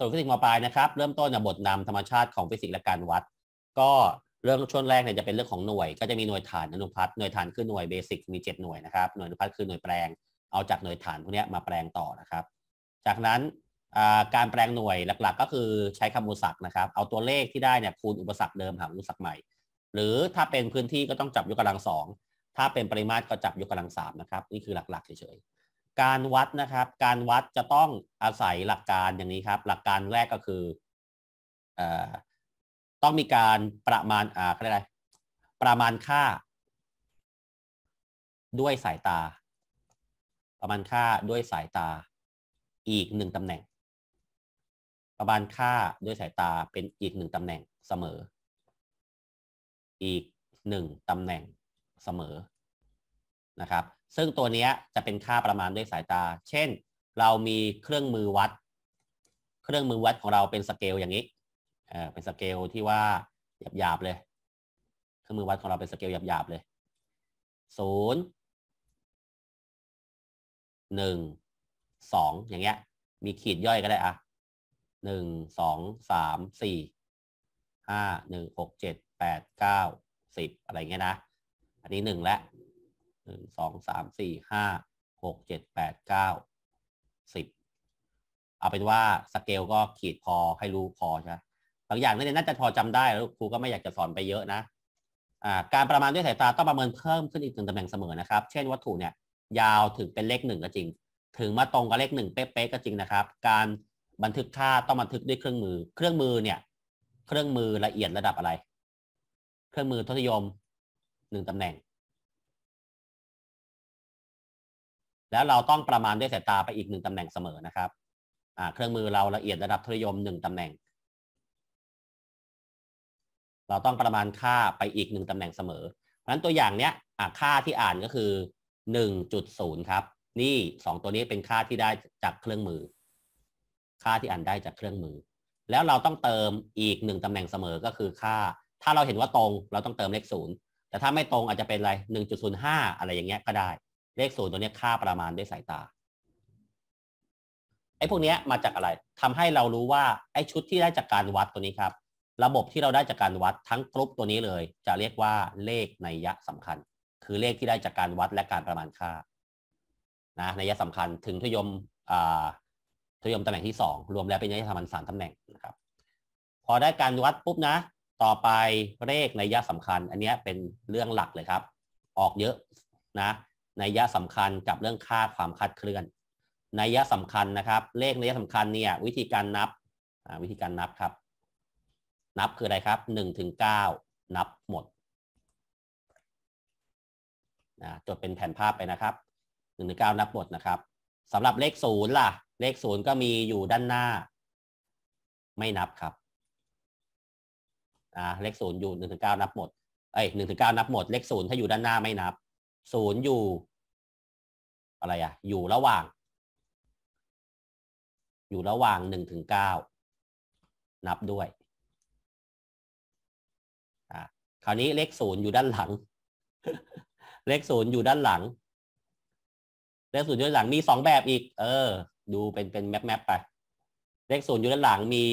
ส่วนฟิสิกส์มปลายนะครับเริ่มต้นจากบทนำธรรมชาติของฟิสิกส์และการวัด ก็เรื่องช่วงแรกเนี่ยจะเป็นเรื่องของหน่วย ก็จะมีหน่วยฐานอนุพัทธ์หน่วยฐานคือหน่วยเบสิกมี7หน่วยนะครับหน่วยอนุพัทธ์คือหน่วยแปลงเอาจากหน่วยฐานพวกนี้มาแปลงต่อนะครับ จากนั้นการแปลงหน่วยหลักๆ ก็คือใช้คำอุปสรรคนะครับ เอาตัวเลขที่ได้เนี่ยคูณอุปสรรคเดิมหารอุปสรรคใหม่ หรือถ้าเป็นพื้นที่ก็ต้องจับยกกำลังสองถ้าเป็นปริมาตรก็จับยกกำลังสามนะครับนี่คือหลักๆเฉยๆการวัดนะครับ การวัดจะต้องอาศัยหลักการอย่างนี้ครับ หลักการแรกก็คืออต้องมีการประมาณอ่าอะไร ประมาณค่า ด้วยสายตา ประมาณค่าด้วยสายตาอีกหนึ่งตำแหน่ง ประมาณค่าด้วยสายตาเป็นอีกหนึ่งตำแหน่งเสมอ อีกหนึ่งตำแหน่งเสมอนะครับซึ่งตัวนี้จะเป็นค่าประมาณด้วยสายตา เช่น เรามีเครื่องมือวัด เครื่องมือวัดของเราเป็นสเกลอย่างนี้เออเป็นสเกลที่ว่าหยาบๆเลย เครื่องมือวัดของเราเป็นสเกลหยาบๆเลย ศูนย์ หนึ่ง สอง อย่างเงี้ย มีขีดย่อยก็ได้อะหนึ่ง สอง สาม สี่ ห้า หนึ่ง หก เจ็ด แปด เก้า สิบอะไรเงี้ยนะ อันนี้หนึ่งแล้วหนึ่งสองสามสี่ห้าหกเจ็ดแปดเก้าสิบเอาเป็นว่าสเกลก็ขีดพอให้รู้พอใช่บางอย่างนี่น่าจะพอจำได้แล้วครูก็ไม่อยากจะสอนไปเยอะนะ การประมาณด้วยสายตาต้องประเมินเพิ่มขึ้นอีกหนึ่งตำแหน่งเสมอนะครับ เช่นวัตถุเนี่ยยาวถึงเป็นเลขหนึ่งก็จริง ถึงมาตรงกับเลขหนึ่งเป๊ะๆก็จริงนะครับ การบันทึกค่าต้องบันทึกด้วยเครื่องมือ เครื่องมือเนี่ยเครื่องมือละเอียดระดับอะไร เครื่องมือทศนิยมหนึ่งตำแหน่งแล้วเราต้องประมาณด้วยสายตา ไปอีกหนึ่งตำแหน่งเสมอนะครับเครื่องมือเราละเอียดระดับทุริยมหนึ่งตำแหน่ง เราต้องประมาณค่าไปอีกหนึ่งตำแหน่งเสมอ เพราะนั้นตัวอย่างเนี้ยค่าที่อ่านก็คือหนึ่งจุดศูนย์ครับ นี่สองตัวนี้เป็นค่าที่ได้จากเครื่องมือ ค่าที่อ่านได้จากเครื่องมือ แล้วเราต้องเติมอีกหนึ่งตำแหน่งเสมอ ก็คือค่า ถ้าเราเห็นว่าตรงเราต้องเติมเลขศูนย์แต่ถ้าไม่ตรงอาจจะเป็นอะไรหนึ่งจุดศูนย์ห้าอะไรอย่างเงี้ยก็ได้เลขศูนย์ตัวนี้ค่าประมาณด้วยสายตาไอ้พวกนี้มาจากอะไร ทำให้เรารู้ว่า ไอ้ชุดที่ได้จากการวัดตัวนี้ครับ ระบบที่เราได้จากการวัดทั้งกรุ๊ปตัวนี้เลย จะเรียกว่าเลขในยะสำคัญ คือเลขที่ได้จากการวัดและการประมาณค่า นะในยะสำคัญถึงทุยมทุยมตำแหน่งที่2รวมแล้วเป็นยะสำมัญสามตำแหน่งนะครับพอได้การวัดปุ๊บนะ ต่อไปเลขในยะสำคัญ อันนี้เป็นเรื่องหลักเลยครับ ออกเยอะนะนัยยะสำคัญกับเรื่องค่าความคาดเคลื่อนนัยยะสำคัญนะครับ เลขนัยยะสำคัญเนี่ยวิธีการนับวิธีการนับครับ นับคืออะไรครับ1นถึงเนับหมดนะจดเป็นแผ่นภาพไปนะครับ1นถึงเนับหมดนะครับสำหรับเลขศูนย์ล่ะ เลขศูนย์ก็มีอยู่ด้านหน้า ไม่นับครับเลขศูนย์อยู่1นถึงเนับหมดเอ้ยหนึ่งถึงเนับหมดเลขศูนย์ถ้าอยู่ด้านหน้าไม่นับศูนย์อยู่ อะไรอะอยู่ระหว่าง อยู่ระหว่างหนึ่งถึงเก้า นับด้วยอ่าคราวนี้เลขศูนย์อยู่ด้านหลัง เลขศูนย์อยู่ด้านหลัง เลขศูนย์อยู่ด้านหลังมีสองแบบอีก เออ ดูเป็นเป็นแมปแมปไป เลขศูนย์อยู่ด้านหลังมี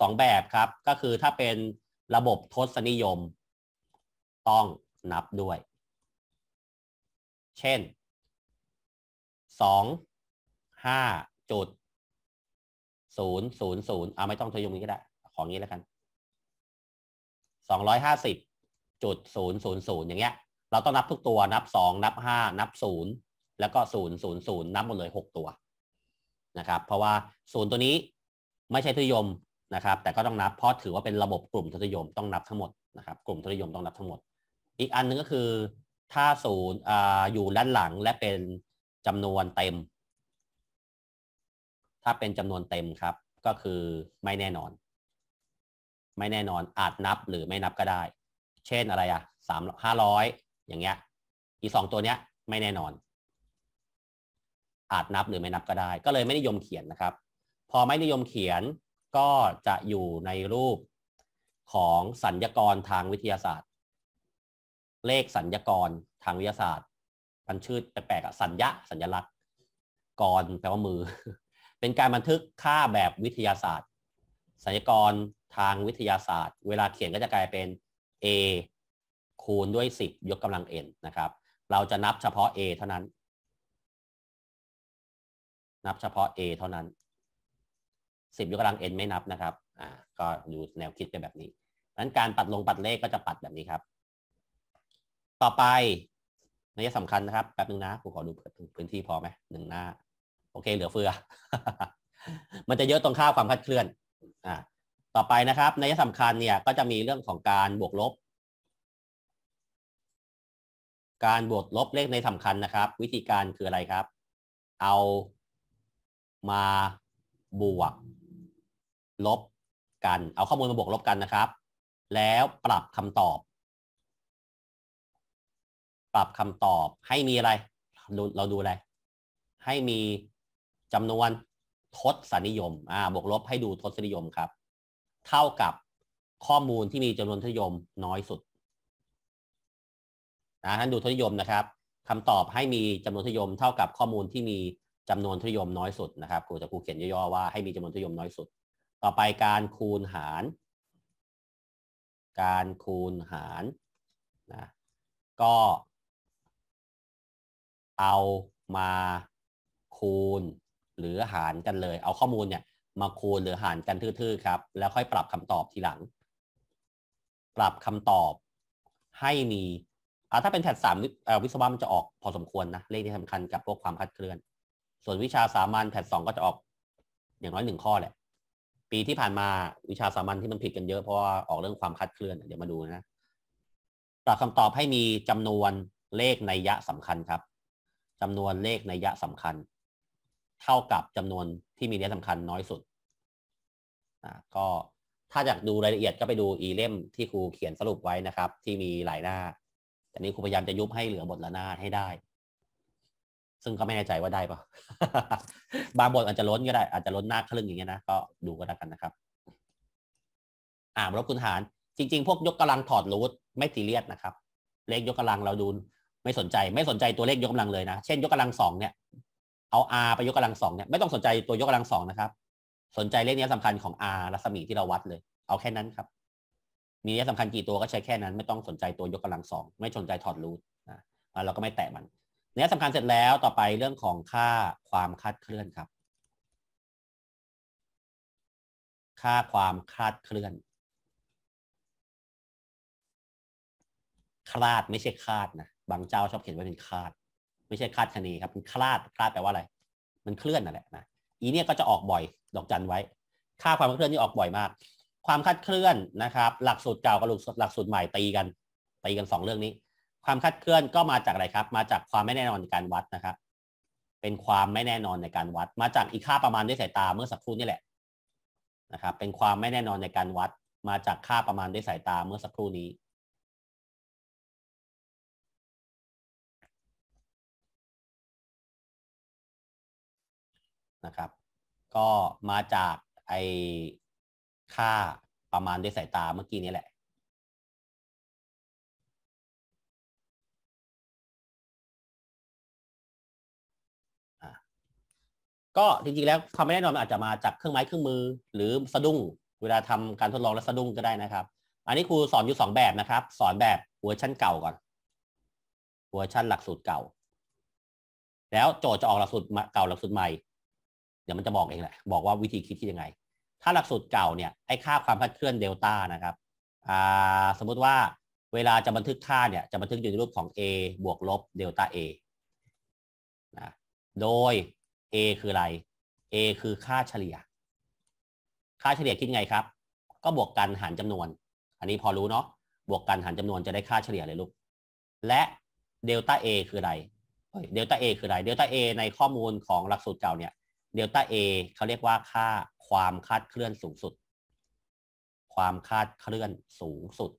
สองแบบครับ ก็คือถ้าเป็นระบบทศนิยมต้องนับด้วยเช่น 2 5จุดศูนย์ศูนย์ศูนย์เอาไม่ต้องทยงนี้ก็ได้ ของนี้แล้วกัน สองร้อยห้าสิบจุดศูนย์ศูนย์ศูนย์อย่างเงี้ย เราต้องนับทุกตัวนับสองนับห้า นับศูนย์ แล้วก็ศูนย์ศูนย์ศูนย์นับหมดเลยหกตัว นะครับ เพราะว่าศูนย์ตัวนี้ไม่ใช่ทยมนะครับ แต่ก็ต้องนับ เพราะถือว่าเป็นระบบกลุ่มทศยมต้องนับทั้งหมดนะครับ กลุ่มทศยมต้องนับทั้งหมด อีกอันนึงก็คือถ้าศูนย์อยู่ด้านหลังและเป็นจำนวนเต็ม ถ้าเป็นจำนวนเต็มครับก็คือไม่แน่นอน ไม่แน่นอนอาจนับหรือไม่นับก็ได้ เช่นอะไรอะสามห้าร้อยอย่างเงี้ย อีสองตัวเนี้ย ไม่แน่นอน อาจนับหรือไม่นับก็ได้ ก็เลยไม่นิยมเขียนนะครับ พอไม่นิยมเขียนก็จะอยู่ในรูปของสัญญกรทางวิทยาศาสตร์เลขสัญญากรทางวิทยาศาสตร์มันชื่อแปลกๆสัญญาสัญลักษณ์กรแปลว่ามือ เป็นการบันทึกค่าแบบวิทยาศาสตร์ สัญญากรทางวิทยาศาสตร์ เวลาเขียนก็จะกลายเป็น a คูณด้วย 10 ยกกำลัง n นะครับเราจะนับเฉพาะ a เท่านั้น นับเฉพาะ a เท่านั้น 10 ยกกำลัง n ไม่นับนะครับอ่าก็อยู่แนวคิดกปนแบบนี้นั้นการปัดลงปัดเลขก็จะปัดแบบนี้ครับต่อไปนัยสำคัญนะครับแป๊บนึงนะผมขอดูพื้นที่พอไหมหนึ่งหน้า โอเค เหลือเฟือ มันจะเยอะตรงค่าความคลาดเคลื่อนอ่าต่อไปนะครับนัยสำคัญเนี่ยก็จะมีเรื่องของการบวกลบ การบวกลบเลขในสำคัญนะครับวิธีการคืออะไรครับ เอามาบวก ลบกันเอาข้อมูลมาบวกลบกันนะครับ แล้วปรับคำตอบปรับคำตอบให้มีอะไรเราดูอะไรให้มีจำนวนทศนิยม อ่า บวกลบให้ดูทศนิยมครับ เท่ากับข้อมูลที่มีจำนวนทศนิยมน้อยสุดนะท่านดูทศนิยมนะครับคำตอบให้มีจำนวนทศนิยมเท่ากับข้อมูลที่มีจำนวนทศนิยมน้อยสุด นะครับครูจะครูเขียนย่อๆว่าให้มีจำนวนทศนิยมน้อยสุด ต่อไปการคูณหาร การคูณหารนะ ก็เอามา คูณ หรือหารกันเลย เอาข้อมูลเนี่ย มาคูณหรือหารกันทื่อๆ ครับ แล้วค่อยปรับคำตอบทีหลัง ปรับคำตอบให้มี ถ้าเป็นแพทสามวิศวะมันจะออกพอสมควรนะเลขที่สำคัญกับ พวกความคาดเคลื่อน ส่วนวิชาสามัญแพทสองก็จะออก อย่างน้อยหนึ่งข้อแหละ ปีที่ผ่านมาวิชาสามัญที่มันผิดกันเยอะเพราะว่าออกเรื่องความคาดเคลื่อนเดี๋ยวมาดูนะปรับคำตอบให้มีจำนวนเลขในยะสำคัญครับจำนวนเลขในยะสำคัญ เท่ากับจำนวนที่มีนลขสำคัญน้อยสุดอ่าก็ถ้าอยากดูรายละเอียดก็ไปดูอีเล่มที่ครูเขียนสรุปไว้นะครับ ที่มีหลายหน้าแต่นี้ครูพยายามจะยุบให้เหลือบทละหน้าให้ได้ ซึ่งก็ไม่แน่ใจว่าได้ปะบางบทอาจจะล้นก็ได้ อาจจะล้นหน้าครึ่งอย่างเงี้ยนะ ก็ดูก็ได้กันนะครับ อ่าลบคุณหาร จริงๆ พวกยกกำลังถอดรูทไม่ตีเรียสนะครับ เลขยกกำลังเราดูไม่สนใจ ไม่สนใจตัวเลขยกกาลังเลยนะ เช่นยกกาลังสองเนี่ย เอา r ไปยกกาลังสองเนี่ยไม่ต้องสนใจตัวยกกาลังสองนะครับ สนใจเลขนี้สำคัญของ r รัศมีที่เราวัดเลย เอาแค่นั้นครับ มีนี้สำคัญกี่ตัวก็ใช้แค่นั้น ไม่ต้องสนใจตัวยกกาลังสอง ไม่สนใจถอดรูทนะเราก็ไม่แตะมันเนี้ยสำคัญเสร็จแล้วต่อไปเรื่องของค่าความคาดเคลื่อนครับ ค่าความคาดเคลื่อนคลาดไม่ใช่คาดนะบางเจ้าชอบเขียนว่าเป็นคาด ไม่ใช่คาดคะเนครับเป็นคลาดคลาดแปลว่าอะไร มันเคลื่อนนั่นแหละนะอีเนี่ยก็จะออกบ่อยดอกจันไว้ ค่าความเคลื่อนนี่ออกบ่อยมาก ความคาดเคลื่อนนะครับหลักสูตรเก่ากับหลักสูตรใหม่ตีกันตีกัน2เรื่องนี้ ความคาดเคลื่อนก็มาจากอะไรครับ มาจากความไม่แน่นอนในการวัดนะครับเป็นความไม่แน่นอนในการวัด มาจากอีกค่าประมาณด้วยสายตาเมื่อสักครู่นี่แหละนะครับเป็นความไม่แน่นอนในการวัด มาจากค่าประมาณด้วยสายตาเมื่อสักครู่นี้นะครับ ก็มาจากไอค่าประมาณด้วยสายตาเมื่อกี้นี้แหละก็จริงๆ แล้วความไม่แน่นอนอาจจะมาจากเครื่องไม้เครื่องมือหรือสะดุ้ง เวลาทำการทดลองแล้วสะดุ้งก็ได้นะครับ อันนี้ครูสอนอยู่สองแบบนะครับ สอนแบบเวอร์ชันเก่าก่อนเวอร์ชันหลักสูตรเก่า แล้วโจทย์จะออกหลักสูตรเก่าหลักสูตรใหม่เดี๋ยวมันจะบอกเองแหละบอกว่าวิธีคิดคิดยังไง ถ้าหลักสูตรเก่าเนี่ยไอ้ค่าความพัดเคลื่อนเดลต้านะครับสมมุติว่าเวลาจะบันทึกค่าเนี่ยจะบันทึกอยู่ในรูปของ a บวกลบเดลต้าอนะโดย a คืออะไร a คือค่าเฉลี่ย ค่าเฉลี่ยคิดไงครับ ก็บวกกันหารจำนวน อันนี้พอรู้เนาะบวกกันหารจำนวนจะได้ค่าเฉลี่ยเลยลูกและเดลต้า a คืออะไรเดลต้า a คืออะไรเดลต้า a ในข้อมูลของหลักสูตรเก่าเนี่ยเดลต้าเอเขาเรียกว่าค่าความคาดเคลื่อนสูงสุด ความคาดเคลื่อนสูงสุด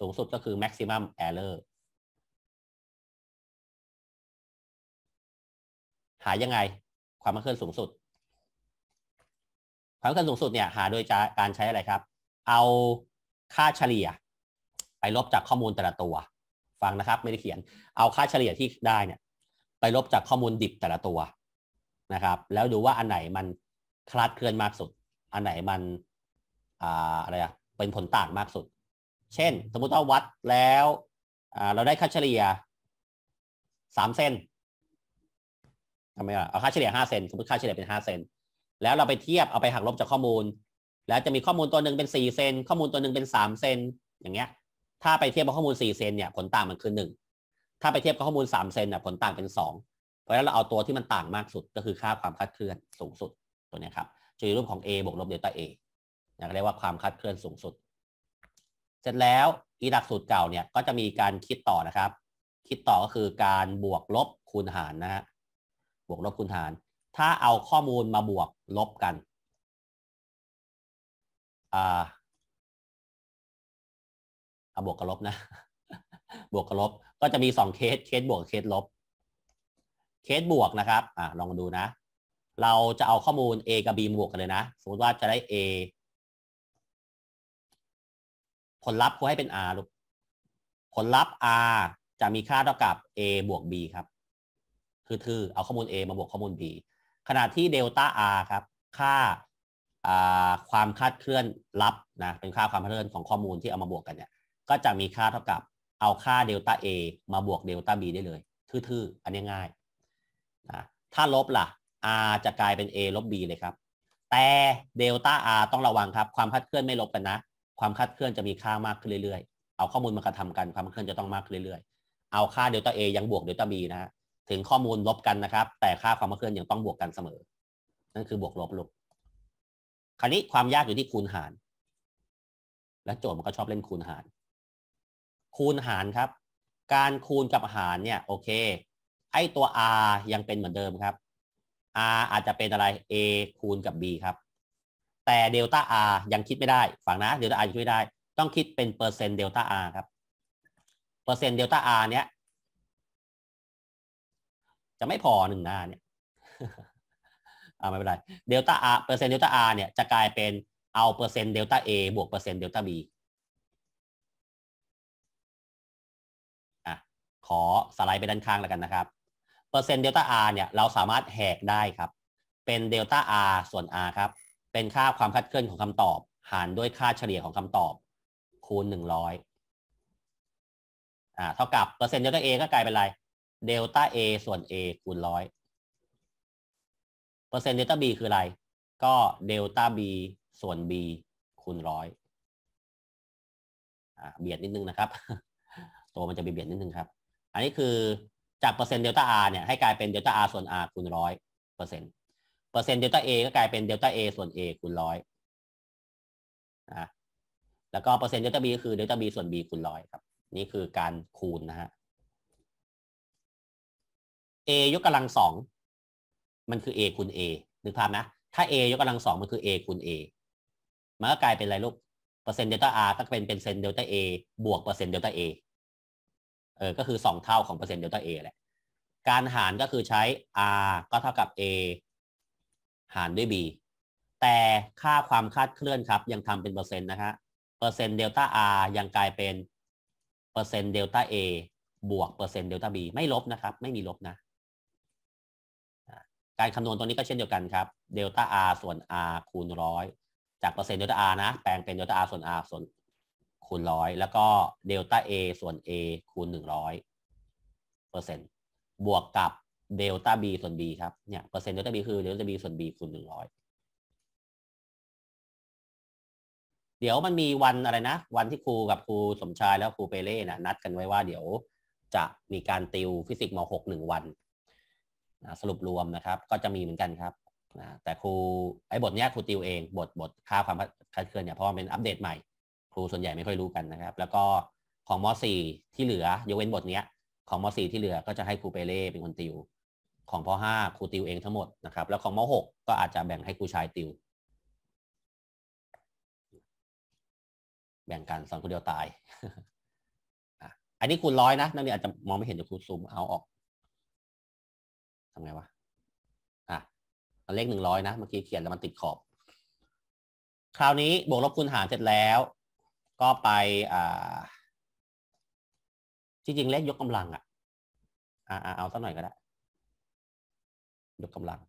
สูงสุดก็คือ maximum error หายังไงความคาดเคลื่อนสูงสุดความคาดเคลื่อนสูงสุดเนี่ยหาโดยการใช้อะไรครับ เอาค่าเฉลี่ย ไปลบจากข้อมูลแต่ละตัว ฟังนะครับ ไม่ได้เขียน เอาค่าเฉลี่ยที่ได้เนี่ยไปลบจากข้อมูลดิบแต่ละตัวนะครับ แล้วดูว่าอันไหนมันคลาดเคลื่อน มากสุด อันไหนมันอะไรอะเป็นผลต่างมากสุด เช่น สมมุติว่าวัดแล้ว เราได้ค่าเฉลี่ยสามเซนทำไมอ่ะเอาค่าเฉลี่ยห้าเซนสมมติค่าเฉลี่ยเป็นห้าเซน แล้วเราไปเทียบเอาไปหักลบจากข้อมูล แล้วจะมีข้อมูลตัวหนึ่งเป็นสี่เซนข้อมูลตัวหนึ่งเป็นสามเซน อย่างเงี้ย ถ้าไปเทียบกับข้อมูลสี่เซนเนี่ยผลต่างมันคือหนึ่งถ้าไปเทียบกับข้อมูล3เซนน่ผลต่างเป็น2เพราะฉะนั้นเราเอาตัวที่มันต่างมากสุดก็คือค่าความคาดเคลื่อนสูงสุดตัวนี้ครับจะอยู่รูปของ a บวกลบเดลต้า a นะเรียกว่าความคาดเคลื่อนสูงสุดเสร็จแล้วอีหลักสูตรเก่าเนี่ยก็จะมีการคิดต่อนะครับ คิดต่อ ก็คือการบวกลบคูณหารนะฮะบวกลบคูณหาร ถ้าเอาข้อมูลมาบวกลบกันอ่าเอาบวกกับลบนะบวก กับลบ ก็จะมีสองเคส เคสบวกเคสลบ เคสบวกนะครับอ่าลองดูนะ เราจะเอาข้อมูล A กับ B บวกกันเลยนะ สมมติว่าจะได้ A ผลลัพธ์ควรให้เป็น R ลูกผลลัพธ์ R จะมีค่าเท่ากับ A บวก B ครับ คือทือ เอาข้อมูล A มาบวกข้อมูล B ขณะที่เดลต้า R ครับ ค่าความคาดเคลื่อนลับนะเป็นค่าความคาดเคลื่อนของข้อมูลที่เอามาบวกกันเนี่ย ก็จะมีค่าเท่ากับเอาค่าเดลต้าเมาบวกเดลต้าบได้เลย ทื่อๆ อันนี้ง่ายนะถ้าลบล่ะ R จะกลายเป็น A ลบ B เลยครับ แต่เดลต้า R ต้องระวังครับ ความคาดเคลื่อนไม่ลบกันนะ ความคาดเคลื่อนจะมีค่ามากขึ้นเรื่อยๆ เอาข้อมูลมากระทำกัน ความคาดเคลื่อนจะต้องมากขึ้นเรื่อยๆ เอาค่าเดลต้า A ยังบวกเดลต้า B นะฮะ ถึงข้อมูลลบกันนะครับ แต่ค่าความคาดเคลื่อนยังต้องบวกกันเสมอ นั่นคือบวกลบลบคราวนี้ความยากอยู่ที่คูณหาร และโจทย์มันก็ชอบเล่นคูณหารคูณหารครับ การคูณกับหาร เนี่ย โอเคไอตัว r ยังเป็นเหมือนเดิมครับ r อาจจะเป็นอะไร a คูณกับ b ครับ แต่เดลต้า r ยังคิดไม่ได้ฝังนะเดลต้า r ยังคิดไม่ได้ ต้องคิดเป็นเปอร์เซ็นต์เดลต้า r ครับเปอร์เซ็นต์เดลต้า r เนี้ยจะไม่พอหนึ่งหน้าเนี่ยอ่าไม่เป็นไรเดลต้า r เปอร์เซ็นต์เดลต้า r เนี่ยจะกลายเป็นเอาเปอร์เซ็นต์เดลต้า a บวกเปอร์เซ็นต์เดลต้า b ขอสไลด์ไปด้านข้างแล้วกันนะครับ เปอร์เซ็นต์เดลต้า r เนี่ยเราสามารถแหกได้ครับ เป็นเดลต้า r ส่วน r ครับ เป็นค่าความคลาดเคลื่อนของคำตอบ หารด้วยค่าเฉลี่ยของคำตอบ คูณ 100อ่าเท่ากับเปอร์เซ็นต์เดลต้า a ก็กลายเป็นอะไร เดลต้า a ส่วน a คูณ100เปอร์เซ็นต์เดลต้า b คืออะไร ก็เดลต้า b ส่วน b คูณ100เบียดนิดนึงนะครับ ตัวมันจะเบียดนิดนึงครับอันนี้คือจากเปอร์เซ็นต์เดลต้าอาร์เนี่ยให้กลายเป็นเดลต้าอาร์ส่วนอาร์คูณร้อยเปอร์เซ็นต์เปอร์เซ็นต์เดลต้าเอก็กลายเป็นเดลต้าเอส่วนเอคูณร้อยนะแล้วก็เปอร์เซ็นต์เดลต้าบีก็คือเดลต้าบีส่วนบีคูณร้อยครับนี่คือการคูณนะฮะเอยกกำลังสองมันคือ a คูณ a นึกภาพนะถ้า a ยกกำลังสองมันคือ a คูณ a มันก็กลายเป็นอะไรลูกเปอร์เซ็นต์เดลต้า r ก็เป็นเป็นเซนเดลต้า a บวกเปอร์เซ็นต์เดลต้า a เออก็คือสองเท่าของเปอร์เซ็นต์เดลต้าเอแหละ การหารก็คือใช้ R ก็เท่ากับ A หารด้วย B แต่ค่าความคาดเคลื่อนครับ ยังทำเป็นเปอร์เซ็นต์นะฮะเปอร์เซ็นต์เดลต้า R ยังกลายเป็นเปอร์เซ็นต์เดลต้า A บวกเปอร์เซ็นต์เดลต้า B ไม่ลบนะครับ ไม่มีลบนะการคำนวณตัวนี้ก็เช่นเดียวกันครับเดลต้า R ส่วน R คูณร้อยจากเปอร์เซ็นต์เดลต้า R นะแปลงเป็นเดลต้า R ส่วน R ส่วนคูณร้อยแล้วก็เดลต้า A ส่วน A คูณหนึ่งร้อยเปอร์เซ็นต์บวกกับเดลต้า B ส่วน B ครับเนี่ยเปอร์เซ็นต์เดลต้า B คือเดลต้า B ส่วน B คูณหนึ่งร้อยเดี๋ยวมันมีวันอะไรนะ วันที่ครูกับครูสมชายแล้วครูเปเล่นะนัดกันไว้ว่าเดี๋ยวจะมีการติวฟิสิกส์ม .6 หนึ่งวันนะสรุปรวมนะครับ ก็จะมีเหมือนกันครับนะแต่ครูไอ้บทนี้ครูติวเองบทบท ค่าความคาดเคลื่อนเนี่ยเพราะมันเป็นอัปเดตใหม่ครูส่วนใหญ่ไม่ค่อยรู้กันนะครับ แล้วก็ของมสี่ที่เหลือ ยกเว้นบทเนี้ยของมสี่ที่เหลือก็จะให้ครูเปเล่เป็นคนติวของพห้าครูติวเองทั้งหมดนะครับ แล้วของมหกก็อาจจะแบ่งให้ครูชายติว แบ่งกันสอนคนเดียวตายอันนี้คูณร้อยนะนั่นนี่อาจจะมองไม่เห็นเดี๋ยวครูซูมเอาออกทำไงวะอ่ะเลขหนึ่งร้อยนะเมื่อกี้เขียนแล้วมันติดขอบ คราวนี้บวกลบคูณหารเสร็จแล้วก็ไปจริงเลขยกกำลังอ่ะอเอาสักหน่อยก็ได้ยกกำลัง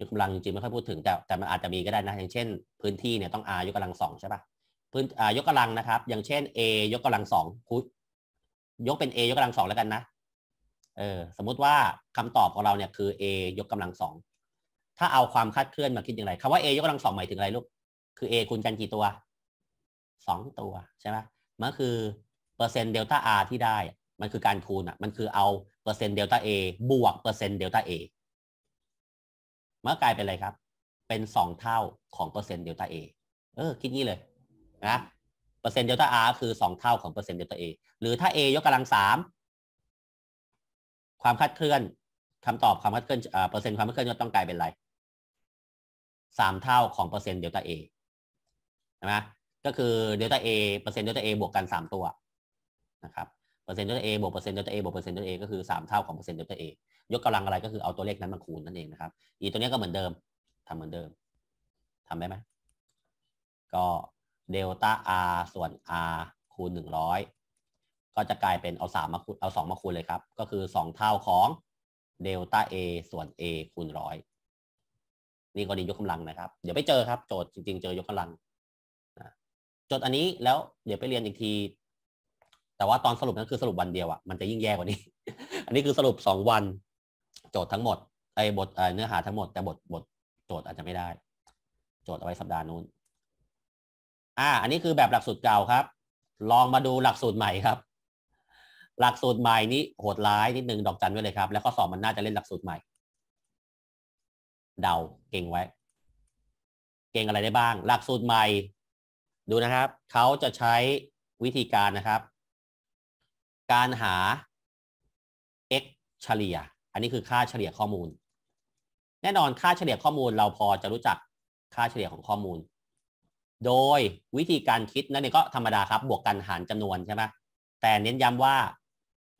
ยกกำลังจริงๆไม่ค่อยพูดถึงแต่แต่มันอาจจะมีก็ได้นะอย่างเช่น พื้นที่เนี่ยต้อง R ยกกำลังสองใช่ปะพื้นอายกกำลังนะครับ อย่างเช่น A ยกกำลังสองคุยกเป็น A ยกกำลังสองแล้วกันนะเออสมมติว่าคำตอบของเราเนี่ยคือ A ยกกำลังสองถ้าเอาความคาดเคลื่อนมาคิดอย่างไรคำว่า a ยกกำลังสองหมายถึงอะไรลูกคือ a คูณกันกี่ตัวสองตัวใช่ไหมมันคือ เปอร์เซ็นต์เดลต้า r ที่ได้ มันคือการคูณอ่ะ มันคือเอาเปอร์เซ็นต์เดลต้า a บวกเปอร์เซ็นต์เดลต้า a มันกลายเป็นอะไรครับ เป็นสองเท่าของ เปอร์เซ็นต์เดลต้า a เออ คิดงี้เลยนะเปอร์เซ็นต์เดลต้า r คือสองเท่าของเปอร์เซ็นต์เดลต้า a หรือถ้า a ยกกำลังสามความคาดเคลื่อน คำตอบความคาดเคลื่อนเปอร์เซ็นต์ความคาดเคลื่อนจะต้องกลายเป็นอะไรสามเท่าของเปอร์เซ็นต์เดลต้าเอใช่ไหมก็คือเดลต้าเอเปอร์เซ็นต์เดลต้าเอบวกกันสามตัว นะครับ เปอร์เซ็นต์เดลต้าเอบวกเปอร์เซ็นต์เดลต้าเอบวกเปอร์เซ็นต์เดลต้าเอก็คือสามเท่าของเปอร์เซ็นต์เดลต้าเอยกกำลังอะไรก็คือเอาตัวเลขนั้นมาคูณนั่นเองนะครับอีตัวนี้ก็เหมือนเดิม ทำเหมือนเดิมทำได้ไหมก็เดลต้า r ส่วน r คูณหนึ่งร้อยก็จะกลายเป็นเอาสามมาคูณ เอาสองมาคูณเลยครับ ก็คือสองเท่าของเดลต้า a ส่วน a คูณร้อยนี่กรณียกกาลังนะครับ เดี๋ยวไปเจอครับโจทย์จริง ๆ เจอยกกาลังจดอันนี้แล้วเดี๋ยวไปเรียนอีกที แต่ว่าตอนสรุปนั้นคือสรุปวันเดียวอะ่ะมันจะยิ่งแย่กว่านี้ อันนี้คือสรุปสองวัน โจทย์ทั้งหมดไอ้บทเนื้อหาทั้งหมด แต่บทบทโจทย์อาจจะไม่ได้ โจทย์เอาไว้สัปดาห์นู้นอ่า อันนี้คือแบบหลักสูตรเก่าครับ ลองมาดูหลักสูตรใหม่ครับ หลักสูตรใหม่นี้โหดร้ายนิดนึงดอกจันไว้เลยครับแล้วข้อสอบมันน่าจะเล่นหลักสูตรใหม่เดาเก่งไว้เก่งอะไรได้บ้างหลักสูตรใหม่ ดูนะครับเขาจะใช้ วิธีการนะครับ การหา x เฉลี่ย อันนี้คือค่าเฉลี่ยข้อมูล แน่นอนค่าเฉลี่ยข้อมูลเราพอจะรู้จักค่าเฉลี่ยของข้อมูล โดยวิธีการคิดนั่นเองก็ ธรรมดาครับ บวกกัน หารจำนวนใช่ไหมแต่เน้นย้ำว่า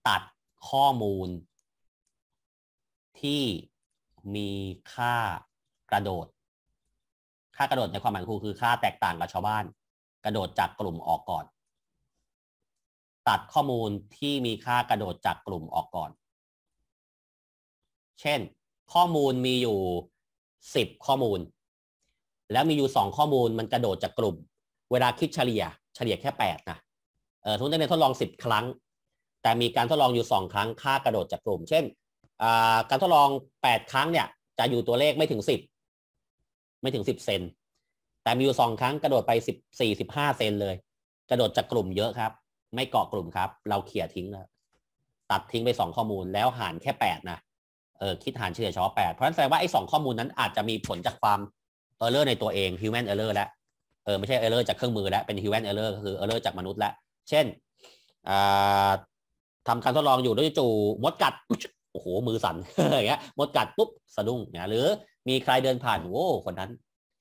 ตัดข้อมูล ที่มีค่ากระโดด ค่ากระโดดในความหมายครูคือค่าแตกต่างกับชาวบ้าน กระโดดจากกลุ่มออกก่อน ตัดข้อมูลที่มีค่ากระโดดจากกลุ่มออกก่อน เช่นข้อมูลมีอยู่สิบข้อมูลแล้วมีอยู่สองข้อมูลมันกระโดดจากกลุ่ม เวลาคิดเฉลี่ย เฉลี่ยแค่แปดนะเออทุนได้ในทดลองสิบครั้ง แต่มีการทดลองอยู่สองครั้งค่ากระโดดจากกลุ่มเช่นการทดลอง 8 ครั้งเนี่ย จะอยู่ตัวเลขไม่ถึง 10 ไม่ถึง 10 เซน แต่มีอยู่สองครั้งกระโดดไป14 15เซนเลย กระโดดจากกลุ่มเยอะครับ ไม่เกาะกลุ่มครับ เราเขี่ยทิ้งแล้วตัดทิ้งไป 2 ข้อมูลแล้วหารแค่ 8 นะเออคิดหารเฉลี่ยเฉพาะ8เพราะฉะนั้นแสดงว่าไอ้สองข้อมูลนั้นอาจจะมีผลจากความเออร์เลอร์ในตัวเอง human error แล้วเออไม่ใช่เออร์เลอร์จากเครื่องมือแล้วเป็น human error กคือเออร์เลอร์จากมนุษย์แล้วเช่นทำการทดลองอยู่ด้วยจู่มดกัดโอ้โห มือสั่นอย่างเงี้ยมดกัด ปุ๊บสะดุ้งนะหรือ มีใครเดินผ่านโอ้คนนั้น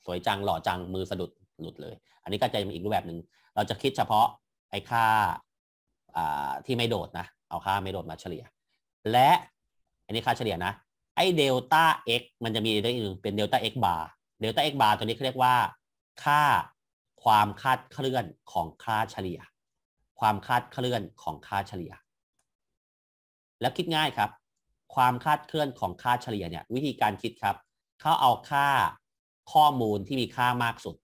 สวยจังหล่อ จังมือสะดุดหลุดเลย อันนี้ก็จะมีอีกรูปแบบหนึ่ง เราจะคิดเฉพาะไอ้ค่าที่ไม่โดดนะ เอาค่าไม่โดดมาเฉลี่ย และอันนี้ค่าเฉลี่ย นะ ไอ้เดลต้า x มันจะมีอีกอีกหนึ่งเป็นเดลต้า x บาร์เดลต้า x บาร์ตัวนี้เขาเรียกว่า ค่าความคาดเคลื่อนของค่าเฉลี่ย ความคาดเคลื่อนของค่าเฉลี่ย แล้วคิดง่ายครับความคาดเคลื่อนของค่าเฉลี่ยเนี่ยวิธีการคิดครับเขาเอาค่าข้อมูลที่มีค่ามากสุด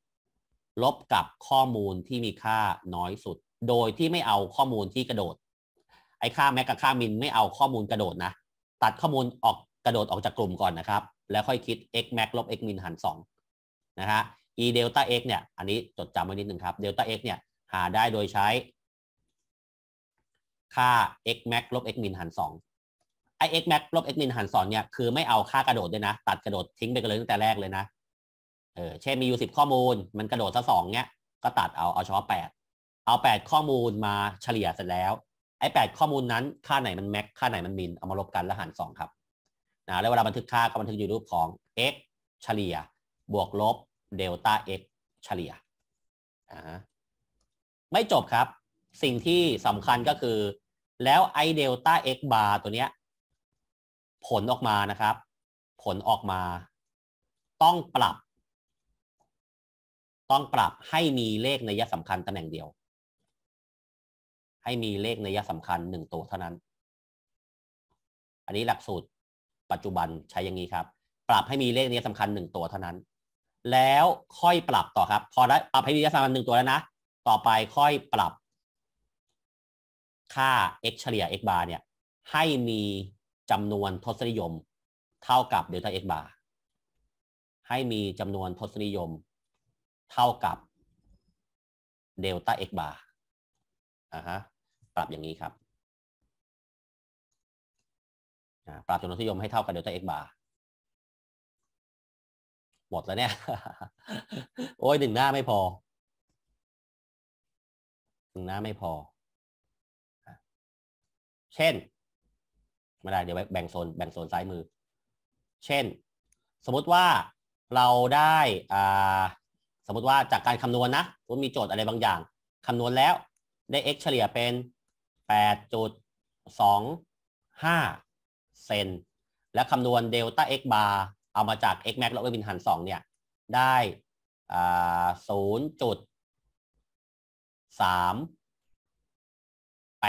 ลบกับข้อมูลที่มีค่าน้อยสุด โดยที่ไม่เอาข้อมูลที่กระโดดไอ้ค่าแม็กกับค่ามิน ไม่เอาข้อมูลกระโดดนะตัดข้อมูลออกกระโดดออกจากกลุ่มก่อนนะครับแล้วค่อยคิด x max ลบ x min หาร2นะฮะ e delta x เนี่ยอันนี้จดจำไว้นิดหนึ่งครับ delta x เนี่ยหาได้โดยใช้ ค่า x max ลบ x min หาร2ไอเอ็กแม็กลบเอ็กนินหันสอนเนี่ยคือไม่เอาค่ากระโดดด้วยนะตัดกระโดดทิ้งไปกันเลยตั้งแต่แรกเลยนะเออเช่นมีอยู่สิบข้อมูลมันกระโดดซะสองเนี่ยก็ตัดเอาเอาเฉพาะแปดเอาแปดข้อมูลมาเฉลี่ยเสร็จแล้วไอแปดข้อมูลนั้นค่าไหนมันแม็กค่าไหนมันมินเอามาลบกันแล้วหารสองครับนะแล้วเวลาบันทึกค่าก็บันทึกอยู่รูปของ x เฉลี่ย บวกลบเดลต้า x เฉลี่ยอ่าไม่จบครับสิ่งที่สำคัญก็คือแล้วไอเดลต้า x บาร์ตัวเนี้ยผลออกมานะครับ ผลออกมา ต้องปรับ ต้องปรับให้มีเลขในยะสำคัญตำแหน่งเดียวให้มีเลขในยะสำคัญหนึ่งตัวเท่านั้น อันนี้หลักสูตรปัจจุบันใช้อย่างนี้ครับ ปรับให้มีเลขในยะสำคัญหนึ่งตัวเท่านั้น แล้วค่อยปรับต่อครับพอได้ปรับให้มีเลขสำคัญหนึ่งตัวแล้วนะต่อไปค่อยปรับ ค่า x เฉลี่ย x bar เนี่ยให้มีจำนวนทศนิยมเท่ากับเดลต้าเอ็กบาร์ให้มีจำนวนทศนิยมเท่ากับเดลต้าเอ็กบาร์อะฮะปรับอย่างนี้ครับปรับจำนวนทศนิยมให้เท่ากับเดลต้าเอ็กบาร์หมดแล้วเนี่ย โอ้ยหนึ่งหน้าไม่พอ หนึ่งหน้าไม่พอเช่นไม่ได้ เดี๋ยวแบ่งโซนแบ่งโซนซ้ายมือ เช่น สมมติว่าเราได้อ่าสมมติว่าจากการคำนวณนะสมมติมีโจทย์อะไรบางอย่างคำนวณแล้วได้ x เฉลี่ยเป็น 8.25เซนและคำนวณเดลต้า x บาร์เอามาจาก x max ลบด้วยบินหาร2เนี่ย ได้อ่า0.3 8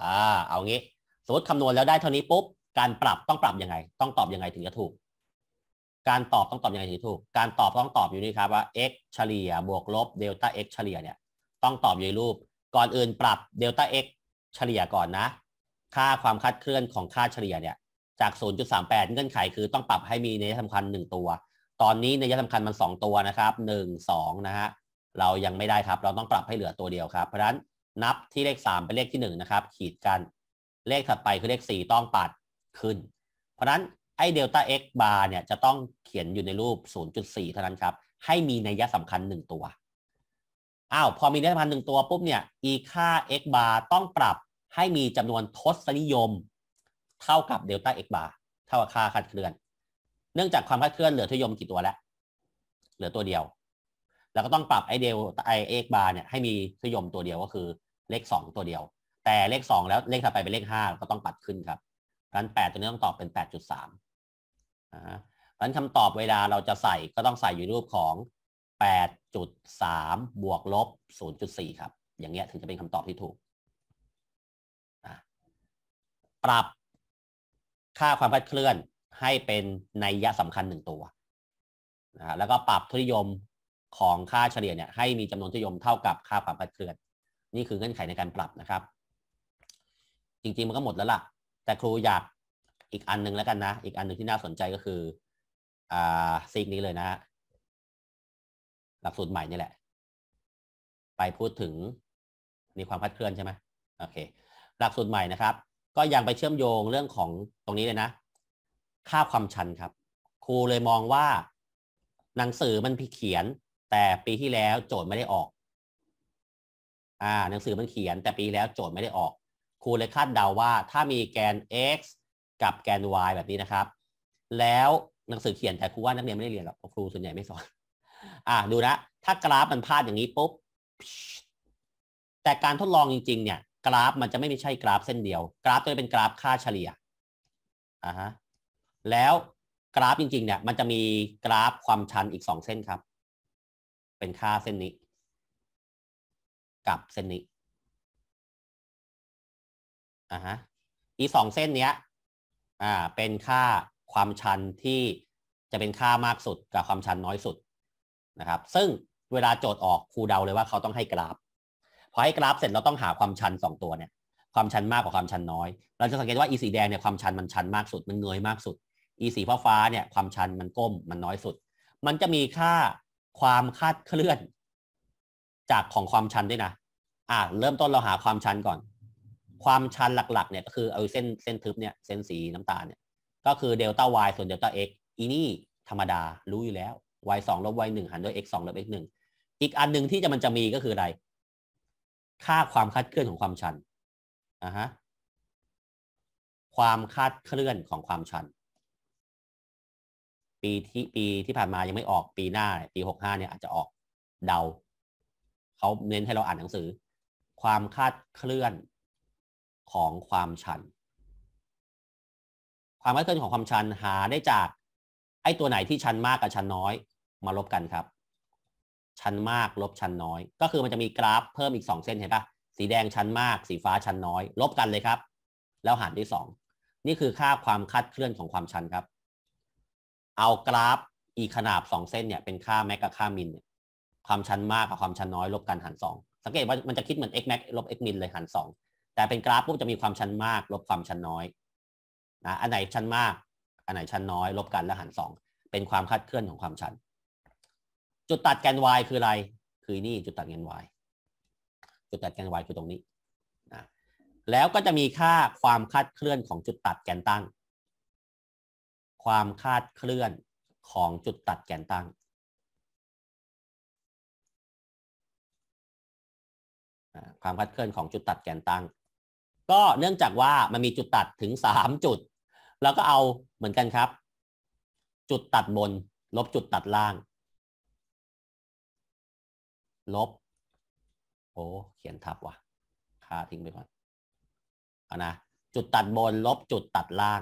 อ่าเอางี้มมติคำนวณแล้วได้เท่านี้ปุ๊บการปรับต้องปรับยังไงต้องตอบยังไงถึงจะถูก การตอบต้องตอบยังไงถึงถูก การตอบต้องตอบอยู่นี่ครับว่า x เฉลี่ย บวกลบเดลต้า x เฉลี่ยเนี่ย ต้องตอบอยู่ในรูป ก่อนอื่นปรับเดลต้า x เฉลี่ยก่อนนะ ค่าความคาดเคลื่อนของค่าเฉลี่ยเนี่ยจาก0.38เงื่อนไขคือต้องปรับให้มีในยสำคัญ1 ตัว ตอนนี้ในยสำคัญมัน 2 ตัวนะครับ 1 2นะฮะเรายังไม่ได้ครับ เราต้องปรับให้เหลือตัวเดียวครับเพราะฉะนั้นนับที่เลข 3 เป็นเลขที่1นะครับขีดกันเลขถัดไปคือเลขสี่ต้องปัดขึ้น เพราะนั้นไอ้เดลต้าเอ็กบาร์เนี่ยจะต้องเขียนอยู่ในรูป 0.4เท่านั้นครับ ให้มีในยะสำคัญ 1 ตัว อ้าวพอมีนัยสำคัญหนึ่งตัวปุ๊บเนี่ยอีค่า x าร์ต้องปรับให้มีจำนวนทศนิยม เท่ากับเดลต้า x าร์เท่ากับค่าคาดเคลื่อน เนื่องจากความคาดเคลื่อนเหลือทศนิยมกี่ตัวแล้วเหลือตัวเดียว แล้วก็ต้องปรับไอเดลไอเอ็กบาร์เนี่ยให้มีทศนิยมตัวเดียวก็คือเลข 2 ตัวเดียวแต่เลขสองแล้วเลขถัดไปเป็นเลขห้าก็ต้องปัดขึ้นครับดังนั้นแปดตัวนี้ต้องตอบเป็นแปดจุดสามดังนั้นคำตอบเวลาเราจะใส่ก็ต้องใส่อยู่รูปของแปดจุดสามบวกลบศูนย์จุดสี่ครับ อย่างเงี้ยถึงจะเป็นคำตอบที่ถูกปรับค่าความคลาดเคลื่อนให้เป็นในยะสำคัญหนึ่งตัวนะแล้วก็ปรับทุนิยมของค่าเฉลี่ยเนี่ยให้มีจำนวนทุนิยมเท่ากับค่าความคลาดเคลื่อนนี่คือเงื่อนไขในการปรับนะครับจริงๆ มันก็หมดแล้วล่ะแต่ครูอยากอีกอันนึงแล้วกันนะอีกอันหนึ่งที่น่าสนใจก็คืออ่าซีกนี้เลยนะหลักสูตรใหม่นี่แหละ ไปพูดถึงมีความพัดเคลื่อนใช่ไหมโอเค หลักสูตรใหม่นะครับ ก็ยังไปเชื่อมโยงเรื่องของตรงนี้เลยนะค่าความชันครับครูเลยมองว่า หนังสือมันพิเขียน แต่ปีที่แล้วโจทย์ไม่ได้ออก อ่า หนังสือมันเขียนแต่ปีแล้วโจทย์ไม่ได้ออกครูเลยคาดเดาว่าถ้ามีแกน x กับแกน y แบบนี้นะครับ แล้วหนังสือเขียนแต่ครูว่านักเรียนไม่ได้เรียน หรอกครูส่วนใหญ่ ไม่ สอนอ่าดู นะ ถ้ากราฟมันพลาดอย่างนี้ ปุ๊บ แต่การทดลองจริง ๆ เนี่ย กราฟมันจะไม่ใช่กราฟเส้นเดียว กราฟจะเป็นกราฟค่าเฉลี่ยอ่าฮะแล้วกราฟจริงๆ เนี่ย มันจะมีกราฟความชันอีกสองเส้นครับ เป็นค่าเส้นนี้ กับเส้นนี้อ่าฮะอีสองเส้นเนี้ยอ่าเป็นค่าความชันที่จะเป็นค่ามากสุดกับความชันน้อยสุดนะครับซึ่งเวลาโจทย์ออกครูเดาเลยว่าเขาต้องให้กราฟพอให้กราฟเสร็จเราต้องหาความชัน 2 ตัวเนี่ย ความชันมากกว่าความชันน้อย เราจะสังเกตว่าอีสีแดงเนี่ยความชันมันชันมากสุดมันเงยมากสุดอีสีฟ้าฟ้าเนี่ยความชันมันก้มมันน้อยสุด มันจะมีค่าความคาดเคลื่อน จากของความชันด้วยนะอ่าเริ่มต้นเราหาความชันก่อนความชันหลักๆเนี่ย ก็คือเอาเส้นเส้นทึบเนี่ย เส้นสีน้ำตาลเนี่ยก็คือเดลต้า y ส่วนเดลต้า x อีนี่ธรรมดารู้อยู่แล้ว y 2ลบ y 1หารด้วย x 2ลบ x 1อีกอันหนึ่งที่จะมันจะมีก็คืออะไร ค่าความคาดเคลื่อนของความชันอะฮะความคาดเคลื่อนของความชัน ปีที่ปีที่ผ่านมายังไม่ออก ปีหน้าปีหกห้าเนี่ยอาจจะออกเดา เขาเน้นให้เราอ่านหนังสือ ความคาดเคลื่อนของความชัน ความวัดเ่อนของความชันหาได้จากไอ้ตัวไหนที่ชันมากกับชันน้อยมาลบกันครับ ชันมากลบชันน้อย ก็คือมันจะมีกราฟ เพิ่มอีก 2 เส้นเห็นปะสีแดงชันมากสีฟ้าชันน้อย ลบกันเลยครับ แล้วหารด้วย 2 นี่คือค่าความคาดเคลื่อนของความชันครับ เอากราฟอีขนาบ2เส้นเนี่ยเป็นค่าแม็กกับค่ามินเนี่ยความชันมากกับความชันน้อย ลบกันหาร2สังเกตว่ามันจะคิดเหมือน x ม็กลบ x มินเลยหาร2แต่เป็นกราฟปุ๊บจะมีความชันมากลบความชันน้อยนะอันไหนชันมากอันไหนชันน้อย ลบกันแล้วหารสองเป็นความคาดเคลื่อนของความชันจุดตัดแกน y คืออะไรคือนี่จุดตัดแกน y จุดตัดแกน y คือตรงนี้นะแล้วก็จะมีค่าความคาดเคลื่อนของจุดตัดแกนตั้ง ความคาดเคลื่อนของจุดตัดแกนตั้งความคาดเคลื่อนของจุดตัดแกนตั้งก็เนื่องจากว่ามันมีจุดตัดถึงสามจุดเราก็เอาเหมือนกันครับ จุดตัดบน ลบจุดตัดล่าง ลบโอ้เขียนทับว่ะ ค่าทิ้งไปก่อนเอานะจุดตัดบน ลบจุดตัดล่าง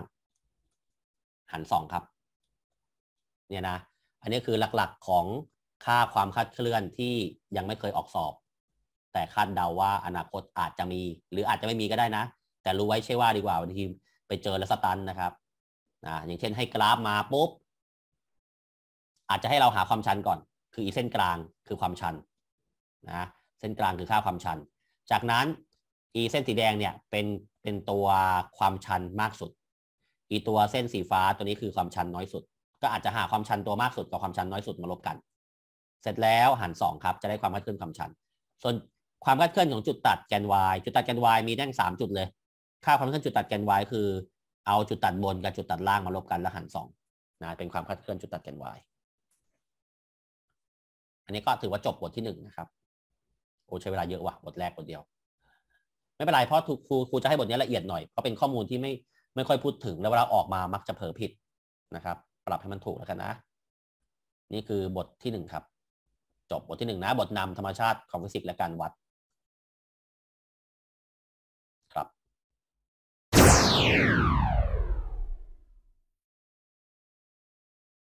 หันสองครับเนี่ยนะ อันนี้คือหลักๆของค่าความคาดเคลื่อนที่ยังไม่เคยออกสอบแต่คาดเดาว่าอนาคตอาจจะมี หรืออาจจะไม่มีก็ได้นะ แต่รู้ไว้ใช่ว่าดีกว่าบางทีไปเจอแล้วสตันนะครับอ่าอย่างเช่นให้กราฟมาปุ๊บ อาจจะให้เราหาความชันก่อน คืออีเส้นกลางคือความชันนะเส้นกลางคือค่าความชัน จากนั้นอีเส้นสีแดงเนี่ยเป็นเป็นตัวความชันมากสุด อีตัวเส้นสีฟ้าตัวนี้คือความชันน้อยสุด ก็อาจจะหาความชันตัวมากสุดกับความชันน้อยสุดมาลบกัน เสร็จแล้วหันสองครับ จะได้ความคากขึ้นความชัน ส่วนความคลาดเคลื่อนของจุดตัดแกน y จุดตัดแกน y มีทั้งสามจุดเลย ค่าความคลาดเคลื่อนจุดตัดแกน y คือ เอาจุดตัดบนกับจุดตัดล่างมาลบกันแล้วหารสองนะเป็นความคลาดเคลื่อนจุดตัดแกน y อันนี้ก็ถือว่าจบบทที่หนึ่งนะครับโอ้ใช้เวลาเยอะว่ะ บทแรกบทเดียว ไม่เป็นไร เพราะครูครูจะให้บทนี้ละเอียดหน่อย เพราะเป็นข้อมูลที่ไม่ไม่ค่อยพูดถึง แล้วเวลาออกมา มักจะเผลอผิดนะครับ ปรับให้มันถูกแล้วกันนะ นี่คือบทที่หนึ่งครับ จบบทที่หนึ่งนะ บทนำธรรมชาติของฟิสิกส์และการวัด Yeah.